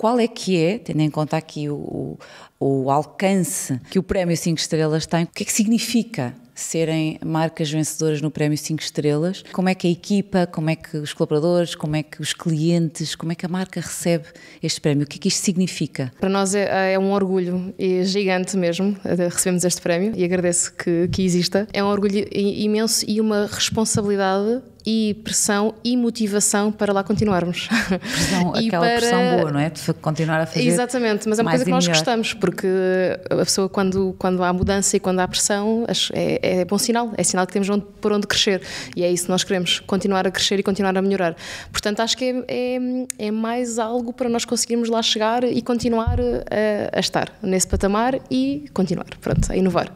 qual é que é, tendo em conta aqui o, o alcance que o Prémio 5 Estrelas tem, o que é que significa serem marcas vencedoras no Prémio 5 Estrelas? Como é que a equipa, como é que os colaboradores, como é que os clientes, como é que a marca recebe este prémio? O que é que isto significa? Para nós é, é um orgulho e gigante mesmo eh, recebemos este prémio e agradeço que, que exista. É um orgulho imenso e uma responsabilidade e pressão e motivação para lá continuarmos. Pressão, aquela para... pressão boa, não é? De continuar a fazer. Exatamente, mas é uma coisa que nós melhor. gostamos, porque a pessoa, quando, quando há mudança e quando há pressão, é, é bom sinal, é sinal que temos onde, por onde crescer. E é isso que nós queremos, continuar a crescer e continuar a melhorar. Portanto, acho que é, é, é mais algo para nós conseguirmos lá chegar e continuar a, a estar nesse patamar e continuar, pronto, a inovar.